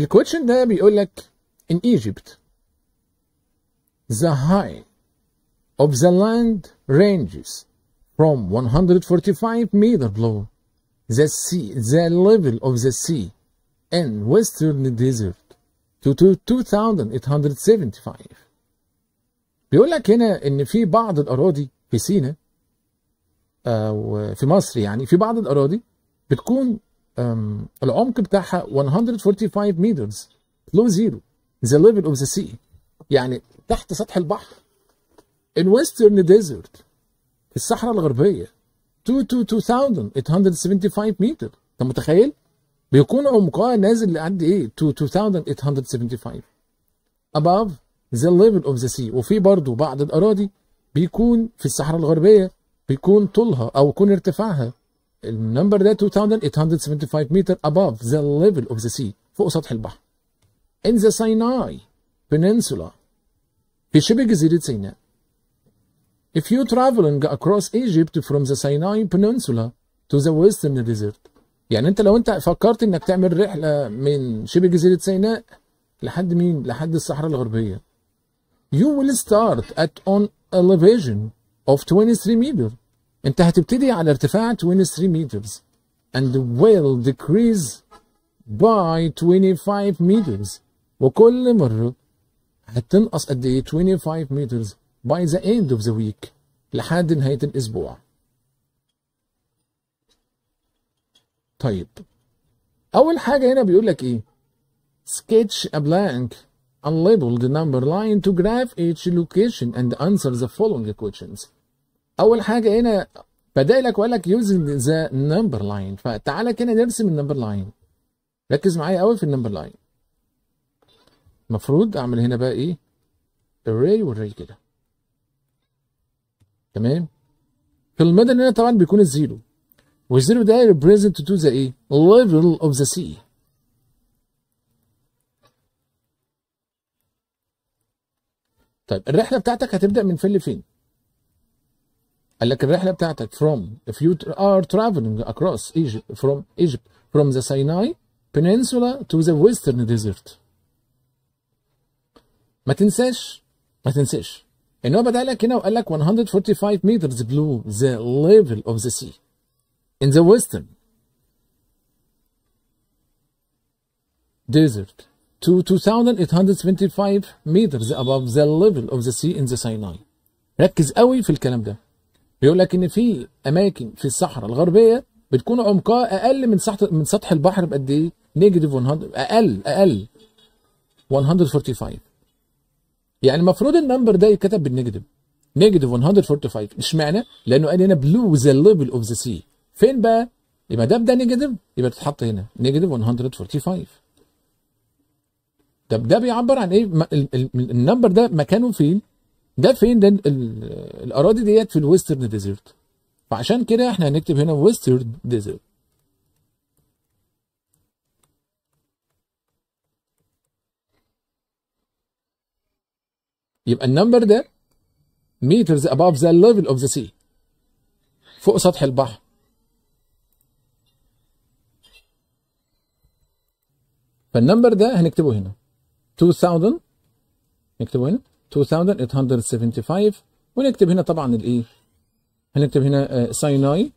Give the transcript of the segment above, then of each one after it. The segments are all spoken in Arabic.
الكوتشن ده بيقول لك in Egypt the high of the land ranges from 145 meter below the sea the level of the sea in western desert to 2875 بيقول لك هنا ان في بعض الاراضي في سينا او في مصر يعني في بعض الاراضي بتكون العمق بتاعها 145 مترز لو زيرو ذا ليفل اوف ذا سي يعني تحت سطح البحر in western desert في الصحراء الغربيه 2 to 2875 متر انت متخيل بيكون عمقها نازل لقد ايه 2875 above the level of the sea وفي برضه بعض الاراضي بيكون في الصحراء الغربيه بيكون طولها او يكون ارتفاعها النمبر ده 2875 متر above the level of the sea فوق سطح البحر in the Sinai peninsula في شبه جزيرة سيناء if you traveling across Egypt from the Sinai peninsula to the western desert يعني انت لو انت فكرت انك تعمل رحلة من شبه جزيرة سيناء لحد مين لحد الصحراء الغربية you will start at an elevation of 23 meter انت هتبتدي على ارتفاع 23 meters and will decrease by 25 meters وكل مرة هتنقص قد ايه 25 meters by the end of the week لحد نهاية الأسبوع طيب أول حاجة هنا بيقول لك إيه sketch a blank unlabeled number line to graph each location and answer the following questions اول حاجه هنا بدا لك وقال لك يوزنج ذا نمبر لاين فتعالى كده نرسم النمبر لاين ركز معايا قوي في النمبر لاين المفروض اعمل هنا بقى ايه الري والري كده تمام في الميدل هنا طبعا بيكون الزيرو والزيرو ده ريبريزنت تو ذا ايه ليفل اوف ذا سي طيب الرحله بتاعتك هتبدا من فين لفين قال لك الرحله بتاعتك from if you are traveling across Egypt from Egypt from the Sinai peninsula to the western desert ما تنساش ما تنساش ان هو بدأ لك هنا وقال لك 145 meters below the level of the sea in the western desert to 2825 meters above the level of the sea in the Sinai ركز قوي في الكلام ده بيقول لك ان في اماكن في الصحراء الغربيه بتكون عمقها اقل من سطح من سطح البحر بقد ايه؟ نيجاتيف 100 اقل اقل 145 يعني المفروض النمبر ده يتكتب بالنيجاتيف نيجاتيف 145 اشمعنى؟ لانه قال هنا بلو ذا ليفل اوف ذا سي فين بقى؟ يبقى ده ده نيجاتيف يبقى تتحط هنا نيجاتيف 145 طب ده بيعبر عن ايه؟ النمبر ده مكانه فين؟ ده فين ده الاراضي ديت في الويسترن ديزرت فعشان كده احنا هنكتب هنا ويسترن ديزرت يبقى النمبر ده meters above the level of the sea فوق سطح البحر فالنمبر ده هنكتبه هنا 2000 نكتبه هنا 2875 ونكتب هنا طبعا الايه هنكتب هنا سيناي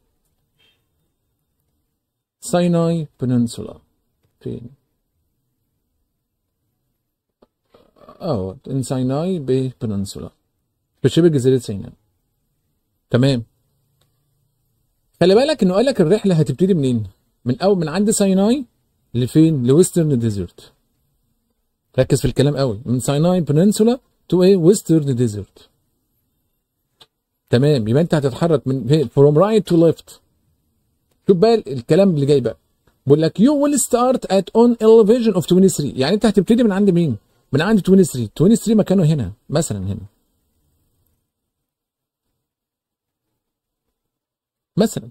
سيناي بننسولا فين اه بنينسولا في شبه جزيرة سيناء تمام خلي بالك انه قال لك الرحله هتبتدي منين من اول من عند سيناي لفين لويسترن ديزرت ركز في الكلام قوي من سيناي بننسولا تو ايه ويسترن ديزرت تمام يبقى انت هتتحرك من فروم رايت تو ليفت شوف بقى الكلام اللي جاي بقى بيقول لك يو ويل ستارت ات اون elevation اوف 23 يعني انت هتبتدي من عند مين؟ من عند 23 23 مكانه هنا مثلا هنا مثلا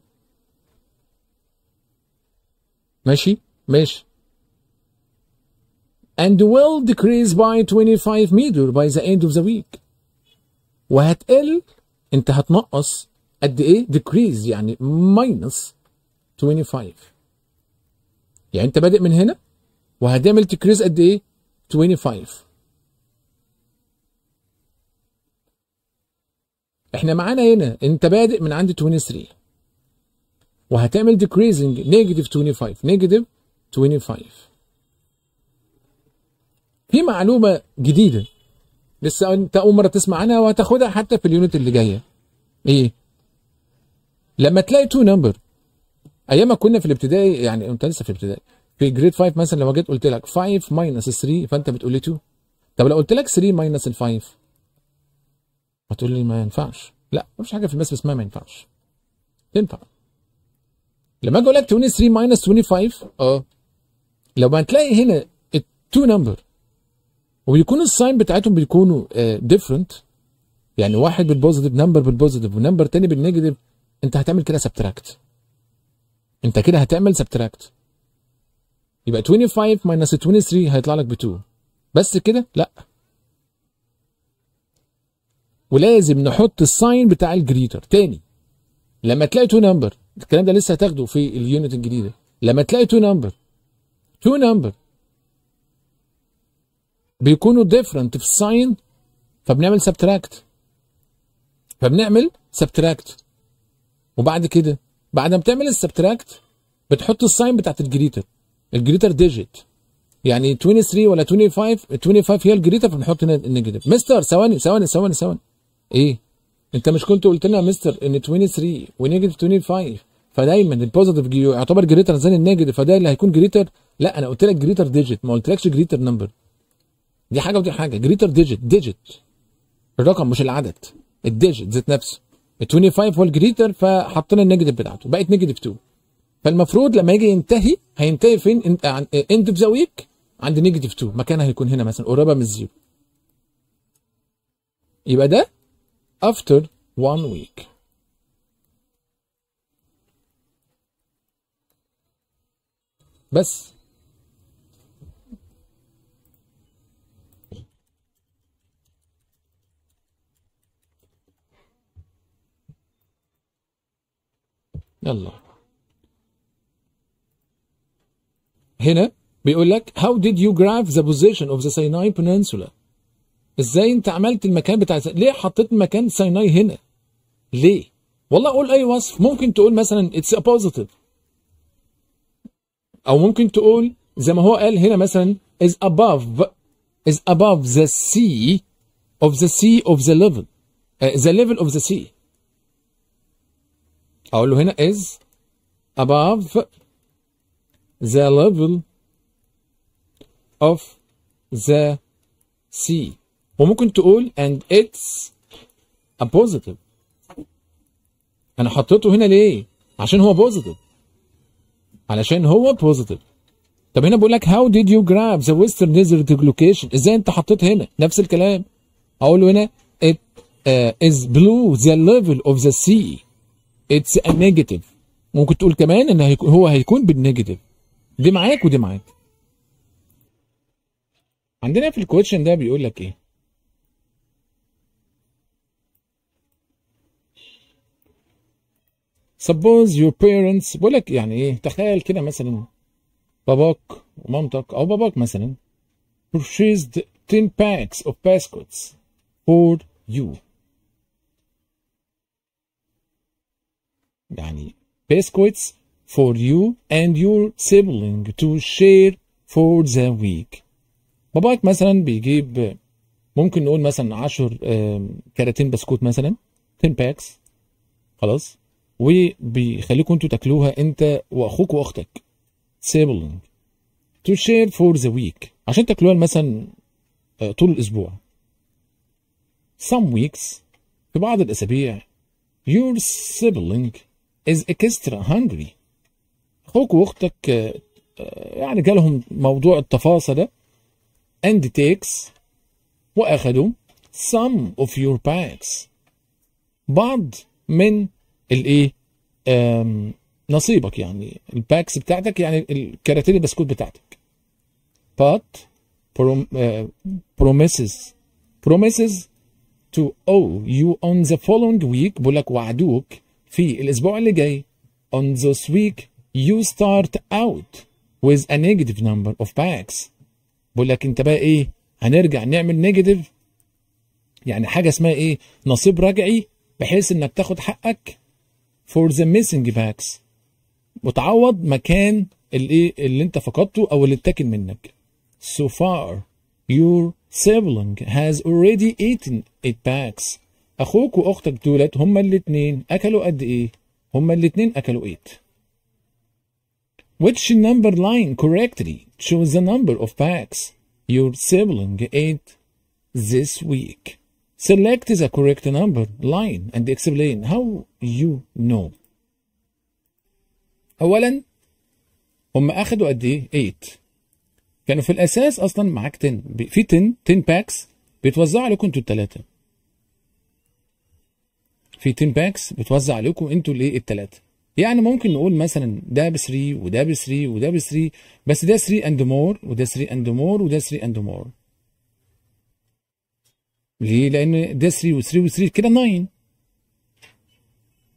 ماشي ماشي and will decrease by 25 meter by the end of the week وهتقل انت هتنقص قد ايه decrease يعني minus 25 يعني انت بادئ من هنا وهتعمل decrease قد ايه 25 احنا معانا هنا انت بادئ من عند 23 وهتعمل decreasing negative 25 negative 25 في معلومه جديده لسه انت اول مره تسمع عنها وهتاخدها حتى في اليونت اللي جايه ايه لما تلاقي تو نمبر ايام ما كنا في الابتدائي يعني انت لسه في الابتدائي في جريد 5 مثلا لما جيت قلت لك 5 ماينس 3 فانت بتقول لي 2 طب لو قلت لك 3 ماينس 5 هتقول لي ما ينفعش لا مفيش حاجه في الماس اسمها ما ينفعش تنفع لما اجي اقول لك 23 ماينس 25 اه لو ما تلاقي هنا التو نمبر وبيكون الساين بتاعتهم بيكونوا ديفرنت آه, يعني واحد بالبوزيتيف نمبر بالبوزيتيف ونمبر تاني بالنيجاتيف انت هتعمل كده سبتراكت انت كده هتعمل سبتراكت يبقى 25 ماينس 23 هيطلع لك ب 2 بس كده لا ولازم نحط الساين بتاع الجريتر تاني لما تلاقي تو نمبر الكلام ده لسه هتاخده في اليونت الجديده لما تلاقي تو نمبر تو نمبر بيكونوا ديفرنت في الساين فبنعمل سبتراكت فبنعمل سبتراكت وبعد كده بعد ما بتعمل السبتراكت بتحط الساين بتاعت الجريتر الجريتر ديجيت يعني 23 ولا 25 25 هي الجريتر فبنحط هنا النيجاتيف مستر ثواني ثواني ثواني ثواني ايه انت مش كنت قلت لنا يا مستر ان 23 ونيجاتيف 25 فدايما البوزيتيف يعتبر جريتر زي النيجاتيف فده اللي هيكون جريتر لا انا قلت لك جريتر ديجيت ما قلتلكش جريتر نمبر دي حاجه ودي حاجه جريتر ديجيت ديجيت الرقم مش العدد الديجيت ذات نفسه ال 25 هو الجريتر فحطينا النيجاتيف بتاعته بقت نيجاتيف 2 فالمفروض لما يجي ينتهي هينتهي فين اند اوف ذا ويك عند نيجاتيف 2 مكانها هيكون هنا مثلا قريبه من الزيرو يبقى ده after one week بس يلا هنا بيقول لك how did you graph the position of the Sinai Peninsula ازاي انت عملت المكان بتاع ليه حطيت مكان سيناي هنا ليه والله قول اي وصف ممكن تقول مثلا it's a positive او ممكن تقول زي ما هو قال هنا مثلا is above is above the sea of the sea of the level uh, the level of the sea اقول له هنا is above the level of the sea وممكن تقول and it's a positive انا حطيته هنا ليه عشان هو positive علشان هو positive طب هنا بقول لك how did you grab the western desert location ازاي انت حطيت هنا نفس الكلام اقول له هنا it uh, is blue the level of the sea اتس ا نيجاتيف ممكن تقول كمان ان هو هيكون بالنيجاتيف دي معاك ودي معاك عندنا في الكويشن ده بيقول لك ايه suppose your parents بقول لك يعني ايه تخيل كده مثلا باباك ومامتك او باباك مثلا purchased 10 packs of biscuits for you يعني biscuits for you and your sibling to share for the week باباك مثلا بيجيب ممكن نقول مثلا 10 كراتين بسكوت مثلا 10 باكس خلاص وبيخليكم انتوا تاكلوها انت واخوك واختك sibling to share for the week عشان تاكلوها مثلا آه، طول الاسبوع some weeks في بعض الاسابيع your sibling is extra hungry اخوك واختك آه، آه، يعني جالهم موضوع التفاصة ده and takes واخدوا some of your bags بعض من الايه نصيبك يعني الباكس بتاعتك يعني الكراتين البسكوت بتاعتك but آه، promises promises to owe you on the following week بقول لك وعدوك في الأسبوع اللي جاي on this week you start out with a negative number of packs بقول لك أنت بقى إيه هنرجع نعمل نيجاتيف يعني حاجة اسمها إيه نصيب رجعي بحيث إنك تاخد حقك for the missing packs وتعوض مكان الايه اللي انت فقدته او اللي اتاكل منك so far your sibling has already eaten eight packs اخوك واختك دولت هما الاثنين اكلوا قد ايه هما الاثنين اكلوا 8 which number line correctly shows the number of packs your sibling ate this week select the correct number line and explain how you know اولا هما اخدوا قد ايه 8 كانوا في الاساس اصلا معاك 10 في 10 10 باكس بيتوزعوا عليكم انتوا الثلاثه في 10 باكس بتوزع عليكم انتوا الايه الثلاثه يعني ممكن نقول مثلا ده ب 3 وده ب 3 وده ب 3 بس ده 3 اند مور وده 3 اند مور وده 3 اند مور ليه لان ده 3 و3 و3 كده 9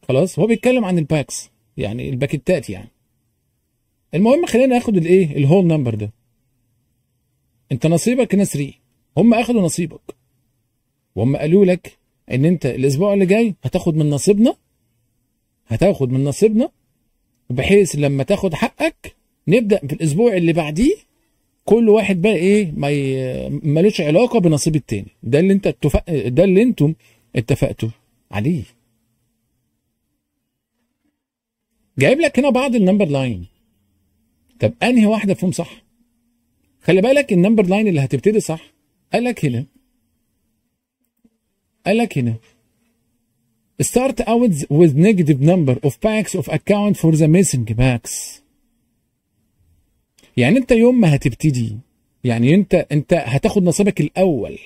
خلاص هو بيتكلم عن الباكس يعني الباكتات يعني المهم خلينا ناخد الايه الهول نمبر ده انت نصيبك هنا 3 هم اخدوا نصيبك وهم قالوا لك ان انت الاسبوع اللي جاي هتاخد من نصيبنا هتاخد من نصيبنا بحيث لما تاخد حقك نبدا في الاسبوع اللي بعديه كل واحد بقى ايه ما ي... ملوش علاقه بنصيب التاني ده اللي انت اتفق... ده اللي انتم اتفقتوا عليه جايب لك هنا بعض النمبر لاين طب انهي واحده فيهم صح خلي بالك النمبر لاين اللي هتبتدي صح قال لك هنا قال لك هنا start out with negative number of packs of account for the missing packs يعني انت يوم ما هتبتدي يعني انت انت هتاخد نصيبك الاول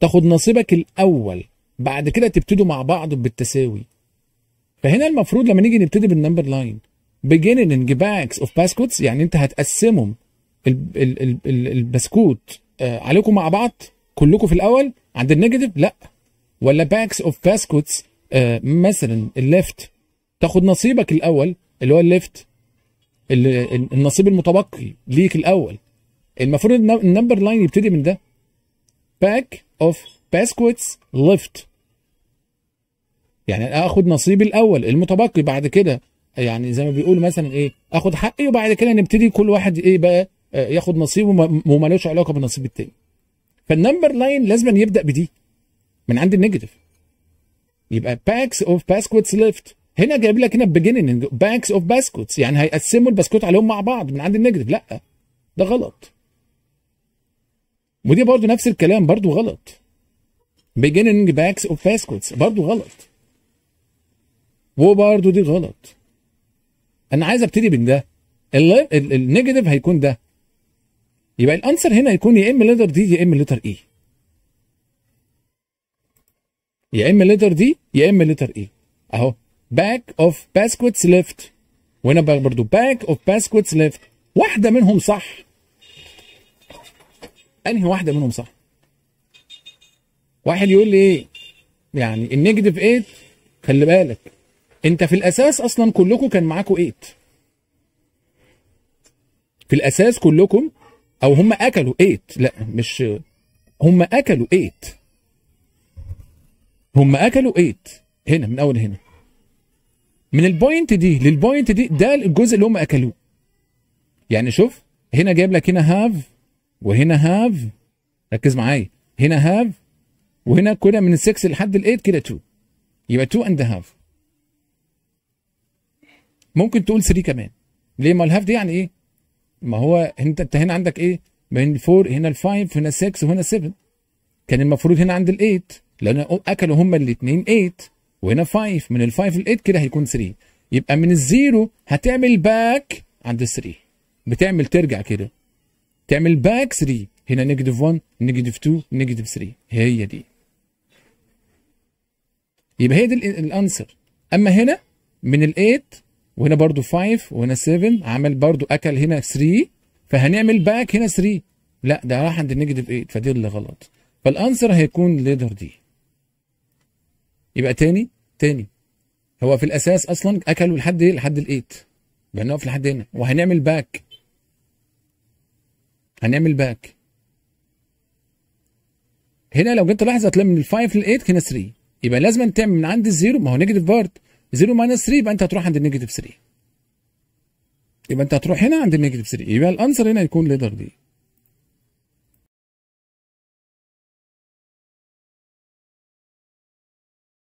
تاخد نصيبك الاول بعد كده تبتدوا مع بعض بالتساوي فهنا المفروض لما نيجي نبتدي بالنمبر لاين beginning packs of baskets يعني انت هتقسمهم البسكوت آه, عليكم مع بعض كلكم في الاول عند النيجاتيف لا ولا باكس اوف باسكوتس مثلا الليفت تاخد نصيبك الاول اللي هو الليفت النصيب المتبقي ليك الاول المفروض النمبر لاين يبتدي من ده باك اوف باسكوتس ليفت يعني انا اخد نصيبي الاول المتبقي بعد كده يعني زي ما بيقولوا مثلا ايه اخد حقي وبعد كده نبتدي كل واحد ايه بقى آه، ياخد نصيبه ومالوش علاقه بالنصيب التاني فالنمبر لاين لازم يبدا بدي من عند النيجاتيف يبقى باكس اوف باسكوتس ليفت هنا جايب لك هنا بيجيننج باكس اوف باسكوتس يعني هيقسموا البسكوت عليهم مع بعض من عند النيجاتيف لا ده غلط ودي برضو نفس الكلام برضو غلط beginning backs of baskets برضو غلط وبرضو دي غلط انا عايز ابتدي من ده النيجاتيف هيكون ده يبقى الانسر هنا هيكون يا اما لتر دي يا اما لتر اي e. يا اما ليتر دي يا اما ليتر اي e. اهو باك اوف باسكوتس ليفت وهنا برضو باك اوف باسكوتس ليفت واحده منهم صح انهي واحده منهم صح واحد يقول لي ايه يعني النيجاتيف 8 خلي بالك انت في الاساس اصلا كلكم كان معاكم 8 في الاساس كلكم او هم اكلوا 8 لا مش هم اكلوا 8 هم اكلوا 8 هنا من اول هنا من البوينت دي للبوينت دي ده الجزء اللي هم اكلوه يعني شوف هنا جايب لك هنا هاف وهنا هاف ركز معايا هنا هاف وهنا كده من 6 لحد ال 8 كده 2 يبقى 2 اند هاف ممكن تقول 3 كمان ليه ما الهاف دي يعني ايه ما هو انت انت هنا عندك ايه بين 4 هنا ال 5 هنا 6 وهنا 7 كان المفروض هنا عند ال 8 لان اكلوا هما الاثنين 8 وهنا 5 من ال 5 ل 8 كده هيكون 3 يبقى من الزيرو هتعمل باك عند ال 3 بتعمل ترجع كده تعمل باك 3 هنا نيجاتيف 1 نيجاتيف 2 نيجاتيف 3 هي دي يبقى هي دي الانسر اما هنا من ال 8 وهنا برضو 5 وهنا 7 عمل برضو اكل هنا 3 فهنعمل باك هنا 3 لا ده راح عند النيجاتيف 8 فدي اللي غلط فالانسر هيكون ليدر دي يبقى تاني تاني هو في الاساس اصلا اكلوا لحد ايه لحد الايت يبقى نقف لحد هنا وهنعمل باك هنعمل باك هنا لو جيت تلاحظ هتلاقي من ال 5 لل هنا 3 يبقى لازم تعمل من عند الزيرو ما هو نيجاتيف بارت زيرو ماينس 3 يبقى انت هتروح عند النيجاتيف 3 يبقى انت هتروح هنا عند النيجاتيف 3 يبقى الانسر هنا يكون ليدر دي